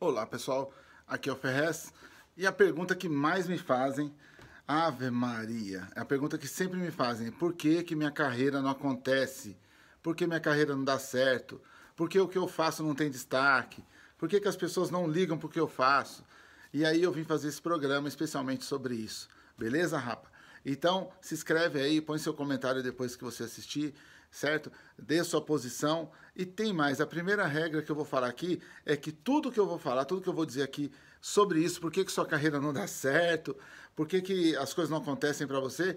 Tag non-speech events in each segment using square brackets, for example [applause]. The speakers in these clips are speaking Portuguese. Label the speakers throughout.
Speaker 1: Olá pessoal, aqui é o Ferrez e a pergunta que mais me fazem, Ave Maria, é a pergunta que sempre me fazem: por que, que minha carreira não acontece? Por que minha carreira não dá certo? Por que o que eu faço não tem destaque? Por que, que as pessoas não ligam para o que eu faço? E aí eu vim fazer esse programa especialmente sobre isso, beleza, rapa? Então se inscreve aí, põe seu comentário depois que você assistir certo? Dê sua posição. E tem mais, a primeira regra que eu vou falar aqui é que tudo que eu vou falar, tudo que eu vou dizer aqui sobre isso, por que, que sua carreira não dá certo, por que, que as coisas não acontecem para você,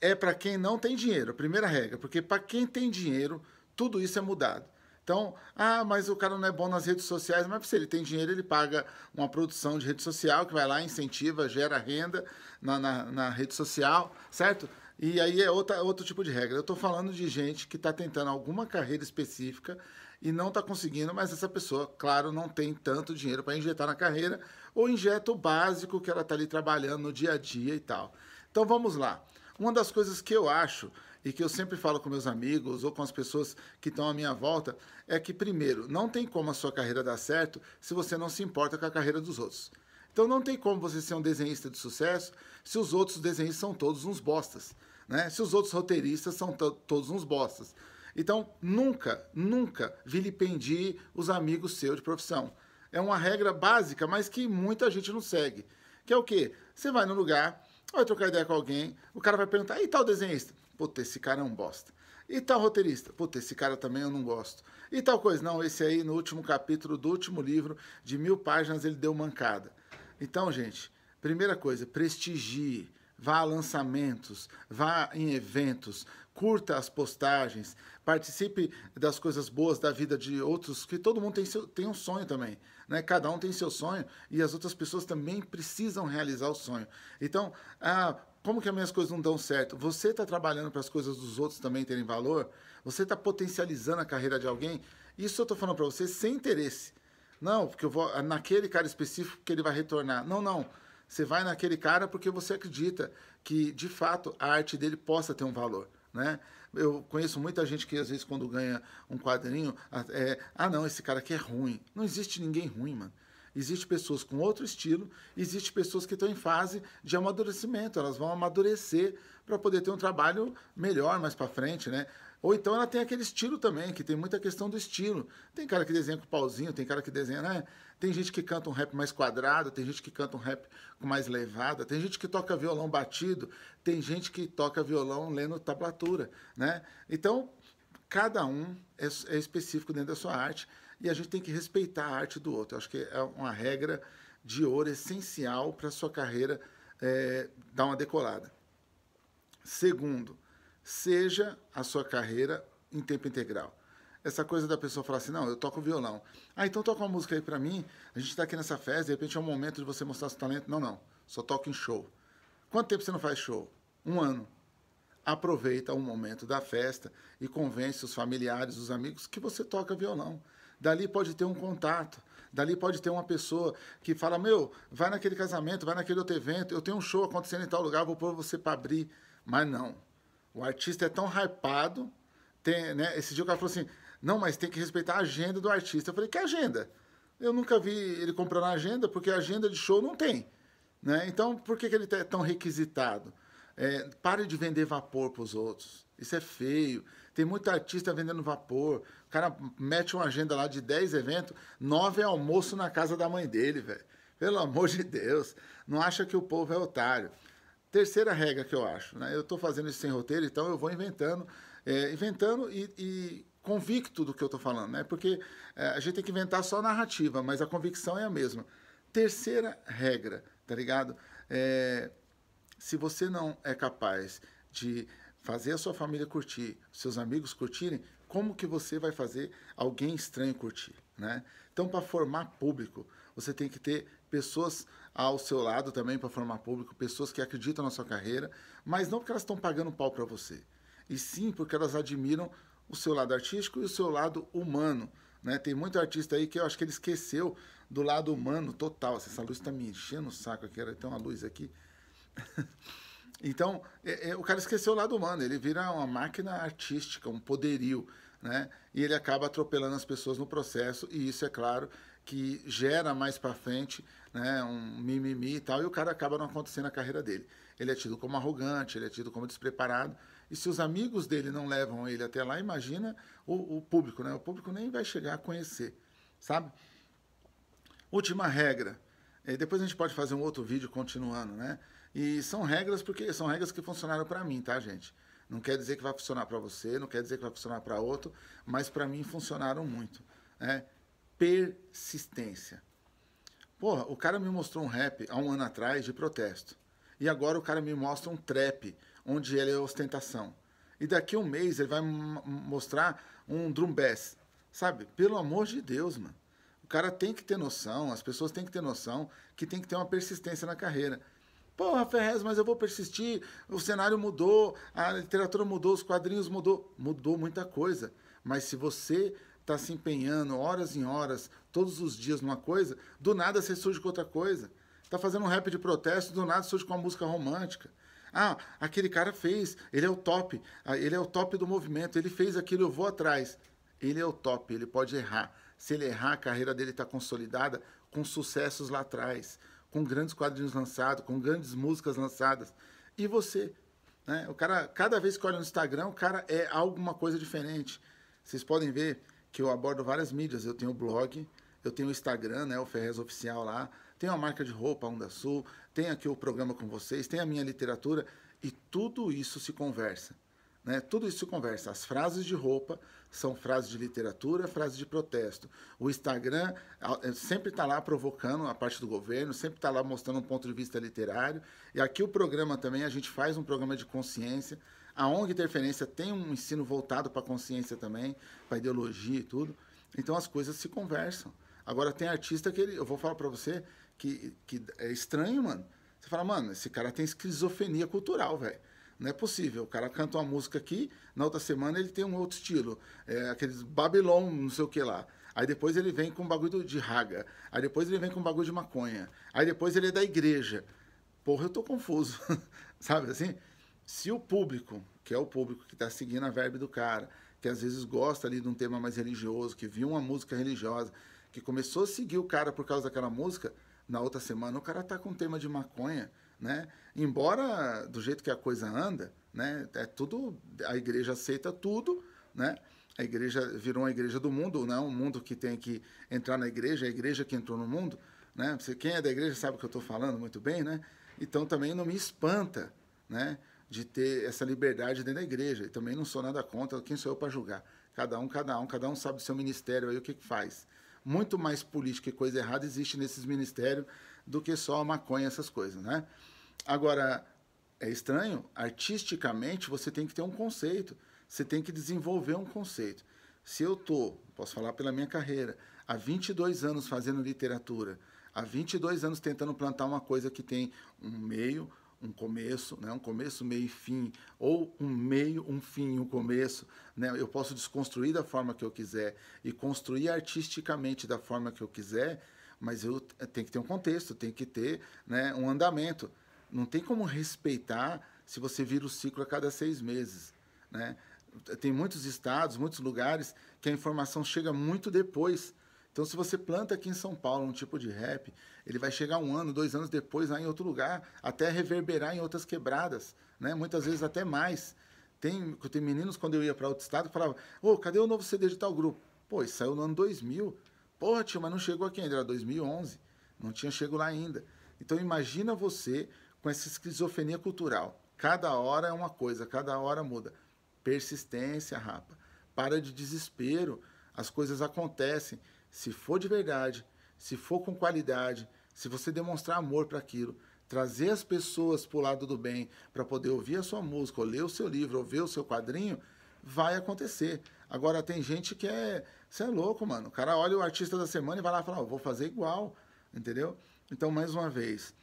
Speaker 1: é para quem não tem dinheiro, a primeira regra, porque para quem tem dinheiro, tudo isso é mudado. Então, ah, mas o cara não é bom nas redes sociais, mas se ele tem dinheiro, ele paga uma produção de rede social que vai lá, incentiva, gera renda na, na, na rede social, certo? E aí é outra, outro tipo de regra. Eu estou falando de gente que está tentando alguma carreira específica e não está conseguindo, mas essa pessoa, claro, não tem tanto dinheiro para injetar na carreira ou injeta o básico que ela está ali trabalhando no dia a dia e tal. Então vamos lá. Uma das coisas que eu acho e que eu sempre falo com meus amigos ou com as pessoas que estão à minha volta é que, primeiro, não tem como a sua carreira dar certo se você não se importa com a carreira dos outros. Então não tem como você ser um desenhista de sucesso se os outros desenhistas são todos uns bostas. Né? Se os outros roteiristas são todos uns bostas. Então, nunca, nunca vilipendie os amigos seus de profissão. É uma regra básica, mas que muita gente não segue. Que é o quê? Você vai no lugar, vai trocar ideia com alguém, o cara vai perguntar, e tal desenhista? Puta, esse cara é um bosta. E tal roteirista? Puta, esse cara também eu não gosto. E tal coisa? Não, esse aí, no último capítulo do último livro, de mil páginas, ele deu mancada. Então, gente, primeira coisa, prestigie vá a lançamentos, vá em eventos, curta as postagens, participe das coisas boas da vida de outros, que todo mundo tem, seu, tem um sonho também. Né? Cada um tem seu sonho e as outras pessoas também precisam realizar o sonho. Então, ah, como que as minhas coisas não dão certo? Você está trabalhando para as coisas dos outros também terem valor? Você está potencializando a carreira de alguém? Isso eu estou falando para você sem interesse. Não, porque eu vou naquele cara específico que ele vai retornar. Não, não. Você vai naquele cara porque você acredita que, de fato, a arte dele possa ter um valor. Né? Eu conheço muita gente que, às vezes, quando ganha um quadrinho, é, ah, não, esse cara aqui é ruim. Não existe ninguém ruim, mano. Existem pessoas com outro estilo, existem pessoas que estão em fase de amadurecimento, elas vão amadurecer para poder ter um trabalho melhor mais para frente, né? Ou então ela tem aquele estilo também, que tem muita questão do estilo. Tem cara que desenha com pauzinho, tem cara que desenha, né? Tem gente que canta um rap mais quadrado, tem gente que canta um rap com mais levada, tem gente que toca violão batido, tem gente que toca violão lendo tablatura, né? Então, cada um é, é específico dentro da sua arte e a gente tem que respeitar a arte do outro. Eu acho que é uma regra de ouro essencial para sua carreira é, dar uma decolada. Segundo, seja a sua carreira em tempo integral. Essa coisa da pessoa falar assim, não, eu toco violão. Ah, então toca uma música aí para mim. A gente está aqui nessa festa, de repente é um momento de você mostrar seu talento. Não, não, só toca em show. Quanto tempo você não faz show? Um ano. Aproveita o momento da festa e convence os familiares, os amigos que você toca violão. Dali pode ter um contato. Dali pode ter uma pessoa que fala: Meu, vai naquele casamento, vai naquele outro evento, eu tenho um show acontecendo em tal lugar, vou pôr você para abrir. Mas não. O artista é tão hypado. Tem, né? Esse dia o cara falou assim: não, mas tem que respeitar a agenda do artista. Eu falei: que agenda? Eu nunca vi ele comprando agenda, porque agenda de show não tem. Né? Então, por que, que ele tá, é tão requisitado? É, pare de vender vapor para os outros. Isso é feio. Tem muito artista vendendo vapor. O cara mete uma agenda lá de 10 eventos, 9 é almoço na casa da mãe dele, velho. Pelo amor de Deus. Não acha que o povo é otário. Terceira regra que eu acho, né? Eu estou fazendo isso sem roteiro, então eu vou inventando, é, inventando e, e, convicto do que eu estou falando, né? Porque é, a gente tem que inventar só narrativa, mas a convicção é a mesma. Terceira regra, tá ligado? É, se você não é capaz de fazer a sua família curtir, seus amigos curtirem, como que você vai fazer alguém estranho curtir, né? Então, para formar público, você tem que ter pessoas ao seu lado também para formar público, pessoas que acreditam na sua carreira, mas não porque elas estão pagando pau para você, e sim porque elas admiram o seu lado artístico e o seu lado humano. Né? Tem muito artista aí que eu acho que ele esqueceu do lado humano total. Assim, essa luz está me enchendo o saco aqui, ter uma luz aqui. [laughs] então, é, é, o cara esqueceu o lado humano, ele vira uma máquina artística, um poderio né? E ele acaba atropelando as pessoas no processo e isso é claro que gera mais para frente, né, um mimimi e tal, e o cara acaba não acontecendo a carreira dele. Ele é tido como arrogante, ele é tido como despreparado, e se os amigos dele não levam ele até lá, imagina o, o público, né? O público nem vai chegar a conhecer, sabe? Última regra. E é, depois a gente pode fazer um outro vídeo continuando, né? E são regras porque são regras que funcionaram para mim, tá, gente? Não quer dizer que vai funcionar para você, não quer dizer que vai funcionar para outro, mas para mim funcionaram muito. Né? Persistência. Porra, o cara me mostrou um rap há um ano atrás de protesto. E agora o cara me mostra um trap, onde ele é ostentação. E daqui a um mês ele vai mostrar um drum bass. Sabe? Pelo amor de Deus, mano. O cara tem que ter noção, as pessoas têm que ter noção que tem que ter uma persistência na carreira. Porra, Ferrez, mas eu vou persistir. O cenário mudou, a literatura mudou, os quadrinhos mudou. Mudou muita coisa. Mas se você está se empenhando horas em horas, todos os dias numa coisa, do nada você surge com outra coisa. Tá fazendo um rap de protesto, do nada surge com uma música romântica. Ah, aquele cara fez, ele é o top, ah, ele é o top do movimento, ele fez aquilo, eu vou atrás. Ele é o top, ele pode errar. Se ele errar, a carreira dele está consolidada com sucessos lá atrás com grandes quadrinhos lançados, com grandes músicas lançadas. E você, né? O cara, cada vez que olha no Instagram, o cara é alguma coisa diferente. Vocês podem ver que eu abordo várias mídias. Eu tenho o blog, eu tenho o Instagram, né, o Ferrez Oficial lá, tenho a marca de roupa Onda Sul, tenho aqui o programa com vocês, tenho a minha literatura e tudo isso se conversa. Né? Tudo isso conversa. As frases de roupa são frases de literatura, frases de protesto. O Instagram é, sempre está lá provocando a parte do governo, sempre está lá mostrando um ponto de vista literário. E aqui o programa também, a gente faz um programa de consciência. A ONG Interferência tem um ensino voltado para a consciência também, para ideologia e tudo. Então as coisas se conversam. Agora tem artista que ele, eu vou falar para você que, que é estranho, mano. Você fala, mano, esse cara tem esquizofrenia cultural, velho. Não é possível. O cara canta uma música aqui, na outra semana ele tem um outro estilo. É, aqueles Babylon, não sei o que lá. Aí depois ele vem com um bagulho de raga. Aí depois ele vem com um bagulho de maconha. Aí depois ele é da igreja. Porra, eu tô confuso. [laughs] Sabe assim? Se o público, que é o público que está seguindo a verba do cara, que às vezes gosta ali de um tema mais religioso, que viu uma música religiosa, que começou a seguir o cara por causa daquela música, na outra semana o cara tá com um tema de maconha né? Embora do jeito que a coisa anda, né? É tudo a igreja aceita tudo, né? A igreja virou uma igreja do mundo, não né? um mundo que tem que entrar na igreja, é a igreja que entrou no mundo, né? Você quem é da igreja sabe o que eu estou falando muito bem, né? Então também não me espanta, né? De ter essa liberdade dentro da igreja. E também não sou nada contra quem sou eu para julgar. Cada um, cada um, cada um sabe do seu ministério aí o que, que faz. Muito mais política e coisa errada existe nesses ministérios do que só a maconha, essas coisas, né? Agora, é estranho, artisticamente você tem que ter um conceito, você tem que desenvolver um conceito. Se eu tô, posso falar pela minha carreira, há 22 anos fazendo literatura, há 22 anos tentando plantar uma coisa que tem um meio, um começo, né? um começo, meio e fim, ou um meio, um fim, um começo. Né? Eu posso desconstruir da forma que eu quiser e construir artisticamente da forma que eu quiser, mas eu tem que ter um contexto, tem que ter né, um andamento. Não tem como respeitar se você vira o ciclo a cada seis meses. Né? Tem muitos estados, muitos lugares que a informação chega muito depois. Então, se você planta aqui em São Paulo um tipo de rap, ele vai chegar um ano, dois anos depois lá em outro lugar, até reverberar em outras quebradas, né? Muitas vezes até mais. Tem, tem meninos, quando eu ia para outro estado, que falavam, ô, oh, cadê o novo CD de tal grupo? Pô, isso saiu no ano 2000. Porra, tio, mas não chegou aqui ainda, era 2011, não tinha chego lá ainda. Então imagina você com essa esquizofrenia cultural. Cada hora é uma coisa, cada hora muda. Persistência, rapa. Para de desespero, as coisas acontecem. Se for de verdade, se for com qualidade, se você demonstrar amor para aquilo, trazer as pessoas para o lado do bem, para poder ouvir a sua música, ou ler o seu livro, ou ver o seu quadrinho, vai acontecer. Agora tem gente que é. Você é louco, mano. O cara olha o artista da semana e vai lá e fala, oh, vou fazer igual, entendeu? Então, mais uma vez,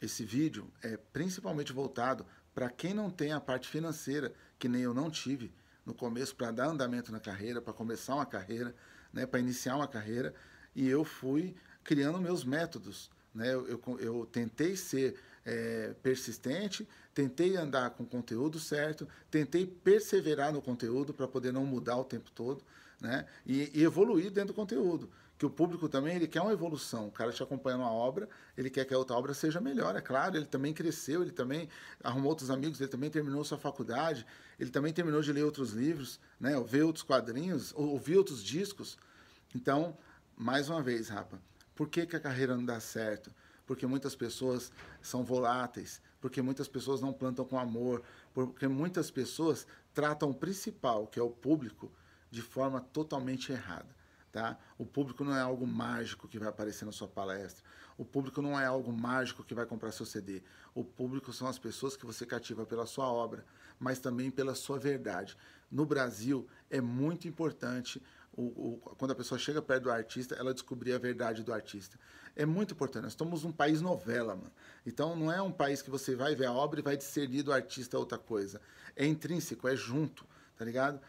Speaker 1: esse vídeo é principalmente voltado para quem não tem a parte financeira, que nem eu não tive no começo, para dar andamento na carreira, para começar uma carreira, né, para iniciar uma carreira. E eu fui criando meus métodos. Né? Eu, eu, eu tentei ser é, persistente, tentei andar com o conteúdo certo, tentei perseverar no conteúdo para poder não mudar o tempo todo, né? E, e, evoluir dentro do conteúdo. Que o público também ele quer uma evolução. O cara te acompanha numa obra, ele quer que a outra obra seja melhor, é claro. Ele também cresceu, ele também arrumou outros amigos, ele também terminou sua faculdade, ele também terminou de ler outros livros, né? ver outros quadrinhos, ou ouvir outros discos. Então, mais uma vez, Rapa, por que, que a carreira não dá certo? porque muitas pessoas são voláteis, porque muitas pessoas não plantam com amor, porque muitas pessoas tratam o principal, que é o público, de forma totalmente errada. Tá? O público não é algo mágico que vai aparecer na sua palestra. O público não é algo mágico que vai comprar seu CD. O público são as pessoas que você cativa pela sua obra, mas também pela sua verdade. No Brasil, é muito importante o, o, quando a pessoa chega perto do artista, ela descobrir a verdade do artista. É muito importante. Nós estamos um país novela, mano. Então não é um país que você vai ver a obra e vai discernir do artista outra coisa. É intrínseco, é junto, tá ligado?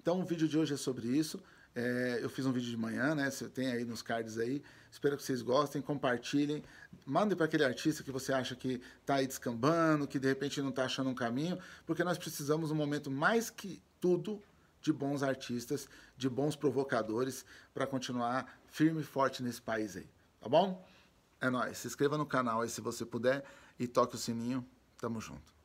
Speaker 1: Então o vídeo de hoje é sobre isso. É, eu fiz um vídeo de manhã, né? Você tem aí nos cards aí. Espero que vocês gostem, compartilhem. Mandem para aquele artista que você acha que está aí descambando, que de repente não está achando um caminho, porque nós precisamos, um momento mais que tudo, de bons artistas, de bons provocadores para continuar firme e forte nesse país aí, tá bom? É nóis, se inscreva no canal aí se você puder e toque o sininho, tamo junto.